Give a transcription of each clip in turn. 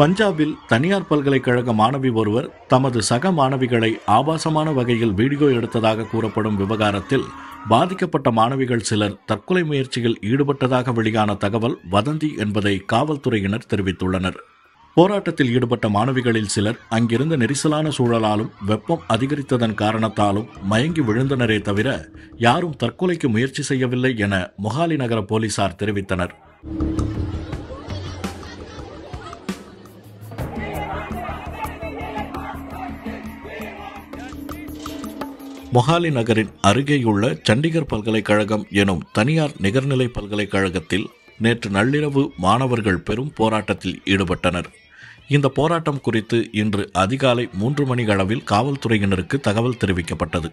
பஞ்சாபில் தனியார் பல்கலைக்கழக மாணவி ஒருவர் தமது சக மாணவிகளை ஆபாசமான வகையில் வீடியோ எடுத்ததாக கூறப்படும் விவகாரத்தில் பாதிக்கப்பட்ட மாணவிகள் சிலர் தற்கொலை முயற்சியில் ஈடுபட்டதாக வெளியான தகவல் வதந்தி என்பதை காவல்துறையினர் தெரிவித்துள்ளனர் போராட்டத்தில் ஈடுபட்ட மாணவிகளில் சிலர் அங்கிருந்த நெரிசலான சூழலாலும் வெப்பம் அதிகரித்ததன் காரணத்தாலும் மயங்கி விழுந்தனரே தவிர யாரும் தற்கொலைக்கு முயற்சி செய்யவில்லை என மொஹாலி நகர போலீசார் தெரிவித்தனர் மொஹாலி நகரின் அருகேயுள்ள சண்டிகர் பல்கலைக்கழகம் எனும் தனியார் நிகர்நிலை பல்கலைக்கழகத்தில் நேற்று நள்ளிரவு மாணவர்கள் பெரும் போராட்டத்தில் ஈடுபட்டனர் இந்த போராட்டம் குறித்து இன்று அதிகாலை மூன்று மணி அளவில் காவல்துறையினருக்கு தகவல் தெரிவிக்கப்பட்டது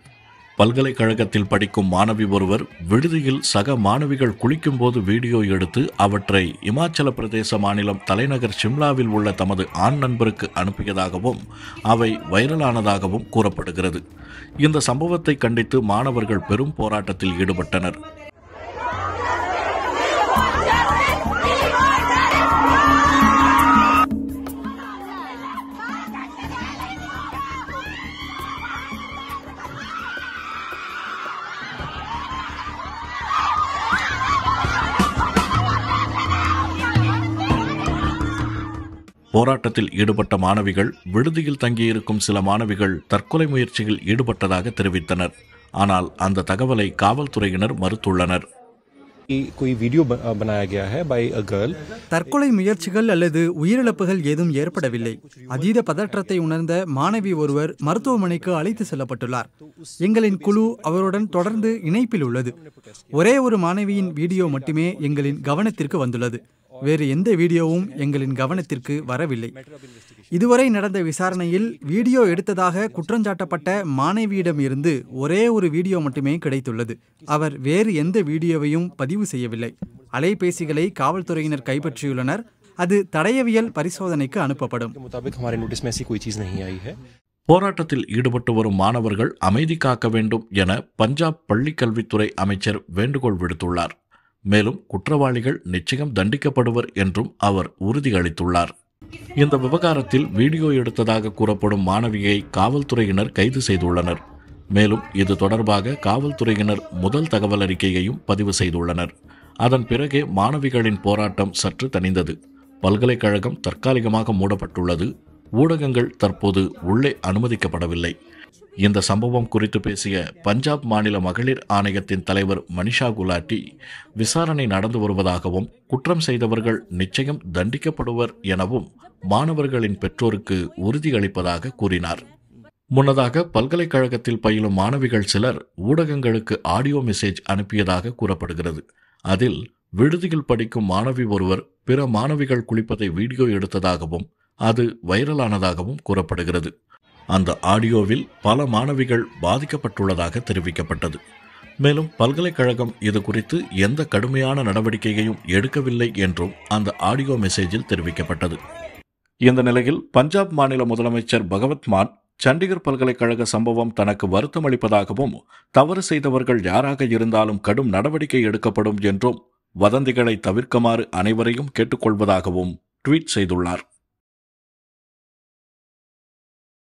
பல்கலைக்கழகத்தில் படிக்கும் மாணவி ஒருவர் விடுதியில் சக மாணவிகள் குளிக்கும் போது வீடியோ எடுத்து அவற்றை இமாச்சல பிரதேச மாநிலம் தலைநகர் சிம்லாவில் உள்ள தமது ஆண் நண்பருக்கு அனுப்பியதாகவும் அவை வைரலானதாகவும் கூறப்படுகிறது இந்த சம்பவத்தை கண்டித்து மாணவர்கள் பெரும் போராட்டத்தில் ஈடுபட்டனர் போராட்டத்தில் ஈடுபட்ட மாணவிகள் விடுதியில் தங்கியிருக்கும் சில மாணவிகள் தற்கொலை முயற்சியில் ஈடுபட்டதாக தெரிவித்தனர் ஆனால் அந்த தகவலை காவல்துறையினர் மறுத்துள்ளனர் தற்கொலை முயற்சிகள் அல்லது உயிரிழப்புகள் ஏதும் ஏற்படவில்லை அதீத பதற்றத்தை உணர்ந்த மாணவி ஒருவர் மருத்துவமனைக்கு அழைத்து செல்லப்பட்டுள்ளார் எங்களின் குழு அவருடன் தொடர்ந்து இணைப்பில் உள்ளது ஒரே ஒரு மாணவியின் வீடியோ மட்டுமே எங்களின் கவனத்திற்கு வந்துள்ளது வேறு எந்த வீடியோவும் எங்களின் கவனத்திற்கு வரவில்லை இதுவரை நடந்த விசாரணையில் வீடியோ எடுத்ததாக குற்றஞ்சாட்டப்பட்ட மாணவியிடம் இருந்து ஒரே ஒரு வீடியோ மட்டுமே கிடைத்துள்ளது அவர் வேறு எந்த வீடியோவையும் பதிவு செய்யவில்லை அலைபேசிகளை காவல்துறையினர் கைப்பற்றியுள்ளனர் அது தடயவியல் பரிசோதனைக்கு அனுப்பப்படும் போராட்டத்தில் ஈடுபட்டு வரும் மாணவர்கள் அமைதி காக்க வேண்டும் என பஞ்சாப் பள்ளிக்கல்வித்துறை அமைச்சர் வேண்டுகோள் விடுத்துள்ளார் மேலும் குற்றவாளிகள் நிச்சயம் தண்டிக்கப்படுவர் என்றும் அவர் உறுதியளித்துள்ளார் இந்த விவகாரத்தில் வீடியோ எடுத்ததாக கூறப்படும் மாணவியை காவல்துறையினர் கைது செய்துள்ளனர் மேலும் இது தொடர்பாக காவல்துறையினர் முதல் தகவல் அறிக்கையையும் பதிவு செய்துள்ளனர் அதன் பிறகே மாணவிகளின் போராட்டம் சற்று தணிந்தது பல்கலைக்கழகம் தற்காலிகமாக மூடப்பட்டுள்ளது ஊடகங்கள் தற்போது உள்ளே அனுமதிக்கப்படவில்லை இந்த சம்பவம் குறித்து பேசிய பஞ்சாப் மாநில மகளிர் ஆணையத்தின் தலைவர் மனிஷா குலாட்டி விசாரணை நடந்து வருவதாகவும் குற்றம் செய்தவர்கள் நிச்சயம் தண்டிக்கப்படுவர் எனவும் மாணவர்களின் பெற்றோருக்கு உறுதியளிப்பதாக கூறினார் முன்னதாக பல்கலைக்கழகத்தில் பயிலும் மாணவிகள் சிலர் ஊடகங்களுக்கு ஆடியோ மெசேஜ் அனுப்பியதாக கூறப்படுகிறது அதில் விடுதியில் படிக்கும் மாணவி ஒருவர் பிற மாணவிகள் குளிப்பதை வீடியோ எடுத்ததாகவும் அது வைரலானதாகவும் கூறப்படுகிறது அந்த ஆடியோவில் பல மாணவிகள் பாதிக்கப்பட்டுள்ளதாக தெரிவிக்கப்பட்டது மேலும் பல்கலைக்கழகம் இது குறித்து எந்த கடுமையான நடவடிக்கையையும் எடுக்கவில்லை என்றும் அந்த ஆடியோ மெசேஜில் தெரிவிக்கப்பட்டது இந்த நிலையில் பஞ்சாப் மாநில முதலமைச்சர் பகவத் மான் சண்டிகர் பல்கலைக்கழக சம்பவம் தனக்கு வருத்தம் அளிப்பதாகவும் தவறு செய்தவர்கள் யாராக இருந்தாலும் கடும் நடவடிக்கை எடுக்கப்படும் என்றும் வதந்திகளை தவிர்க்குமாறு அனைவரையும் கேட்டுக்கொள்வதாகவும் ட்வீட் செய்துள்ளார்